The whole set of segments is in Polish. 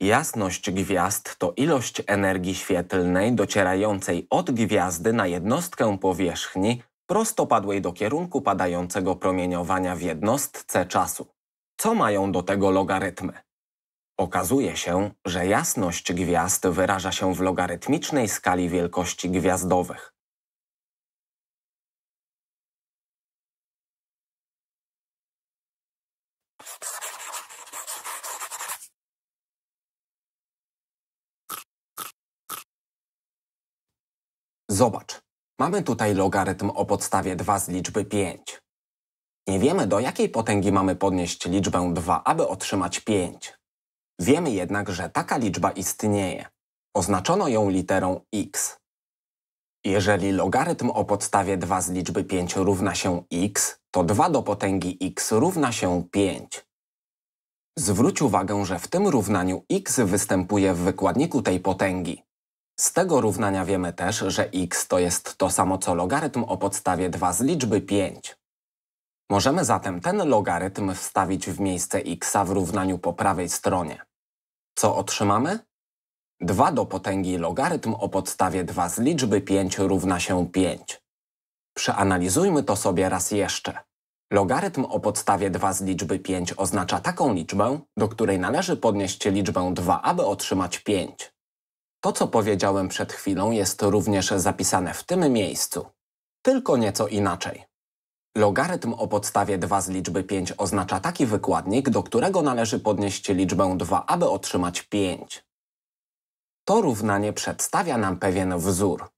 Jasność gwiazd to ilość energii świetlnej docierającej od gwiazdy na jednostkę powierzchni prostopadłej do kierunku padającego promieniowania w jednostce czasu. Co mają do tego logarytmy? Okazuje się, że jasność gwiazd wyraża się w logarytmicznej skali wielkości gwiazdowych. Zobacz, mamy tutaj logarytm o podstawie 2 z liczby 5. Nie wiemy, do jakiej potęgi mamy podnieść liczbę 2, aby otrzymać 5. Wiemy jednak, że taka liczba istnieje. Oznaczono ją literą x. Jeżeli logarytm o podstawie 2 z liczby 5 równa się x, to 2 do potęgi x równa się 5. Zwróć uwagę, że w tym równaniu x występuje w wykładniku tej potęgi. Z tego równania wiemy też, że x to jest to samo co logarytm o podstawie 2 z liczby 5. Możemy zatem ten logarytm wstawić w miejsce x w równaniu po prawej stronie. Co otrzymamy? 2 do potęgi logarytm o podstawie 2 z liczby 5 równa się 5. Przeanalizujmy to sobie raz jeszcze. Logarytm o podstawie 2 z liczby 5 oznacza taką liczbę, do której należy podnieść liczbę 2, aby otrzymać 5. To, co powiedziałem przed chwilą, jest również zapisane w tym miejscu, tylko nieco inaczej. Logarytm o podstawie 2 z liczby 5 oznacza taki wykładnik, do którego należy podnieść liczbę 2, aby otrzymać 5. To równanie przedstawia nam pewien wzór.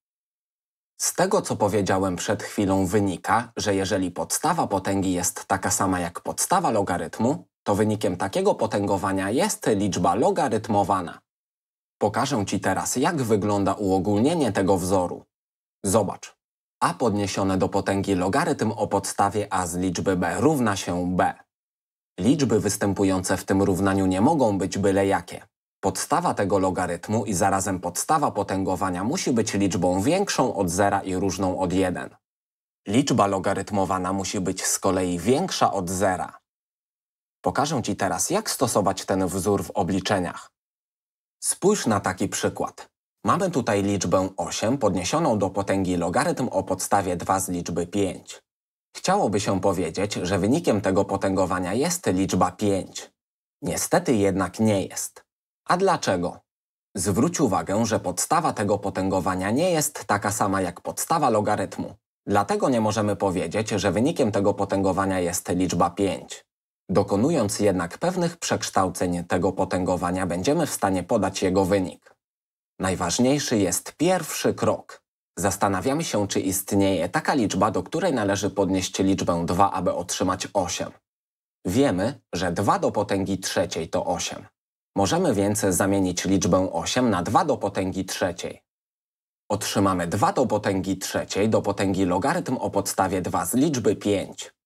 Z tego, co powiedziałem przed chwilą, wynika, że jeżeli podstawa potęgi jest taka sama jak podstawa logarytmu, to wynikiem takiego potęgowania jest liczba logarytmowana. Pokażę Ci teraz, jak wygląda uogólnienie tego wzoru. Zobacz. A podniesione do potęgi logarytm o podstawie A z liczby B równa się B. Liczby występujące w tym równaniu nie mogą być byle jakie. Podstawa tego logarytmu i zarazem podstawa potęgowania musi być liczbą większą od zera i różną od 1. Liczba logarytmowana musi być z kolei większa od zera. Pokażę Ci teraz, jak stosować ten wzór w obliczeniach. Spójrz na taki przykład. Mamy tutaj liczbę 8 podniesioną do potęgi logarytm o podstawie 2 z liczby 5. Chciałoby się powiedzieć, że wynikiem tego potęgowania jest liczba 5. Niestety jednak nie jest. A dlaczego? Zwróć uwagę, że podstawa tego potęgowania nie jest taka sama jak podstawa logarytmu. Dlatego nie możemy powiedzieć, że wynikiem tego potęgowania jest liczba 5. Dokonując jednak pewnych przekształceń tego potęgowania, będziemy w stanie podać jego wynik. Najważniejszy jest pierwszy krok. Zastanawiamy się, czy istnieje taka liczba, do której należy podnieść liczbę 2, aby otrzymać 8. Wiemy, że 2 do potęgi trzeciej to 8. Możemy więc zamienić liczbę 8 na 2 do potęgi trzeciej. Otrzymamy 2 do potęgi trzeciej do potęgi logarytm o podstawie 2 z liczby 5.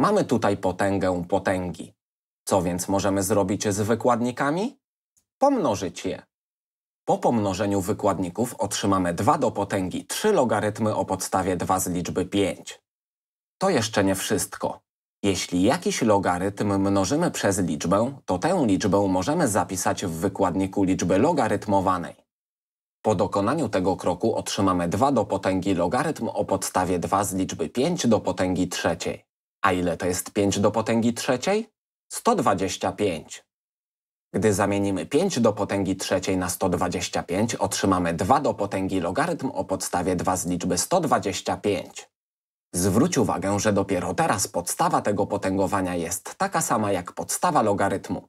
Mamy tutaj potęgę potęgi. Co więc możemy zrobić z wykładnikami? Pomnożyć je. Po pomnożeniu wykładników otrzymamy 2 do potęgi 3 logarytmy o podstawie 2 z liczby 5. To jeszcze nie wszystko. Jeśli jakiś logarytm mnożymy przez liczbę, to tę liczbę możemy zapisać w wykładniku liczby logarytmowanej. Po dokonaniu tego kroku otrzymamy 2 do potęgi logarytm o podstawie 2 z liczby 5 do potęgi trzeciej. A ile to jest 5 do potęgi trzeciej? 125. Gdy zamienimy 5 do potęgi trzeciej na 125, otrzymamy 2 do potęgi logarytm o podstawie 2 z liczby 125. Zwróć uwagę, że dopiero teraz podstawa tego potęgowania jest taka sama jak podstawa logarytmu.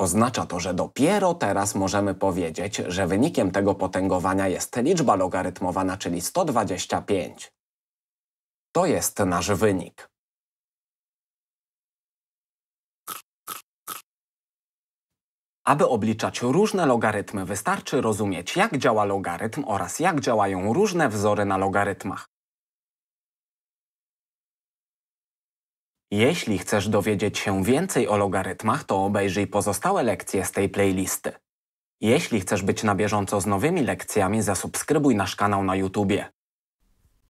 Oznacza to, że dopiero teraz możemy powiedzieć, że wynikiem tego potęgowania jest liczba logarytmowana, czyli 125. To jest nasz wynik. Aby obliczać różne logarytmy, wystarczy rozumieć, jak działa logarytm oraz jak działają różne wzory na logarytmach. Jeśli chcesz dowiedzieć się więcej o logarytmach, to obejrzyj pozostałe lekcje z tej playlisty. Jeśli chcesz być na bieżąco z nowymi lekcjami, zasubskrybuj nasz kanał na YouTube.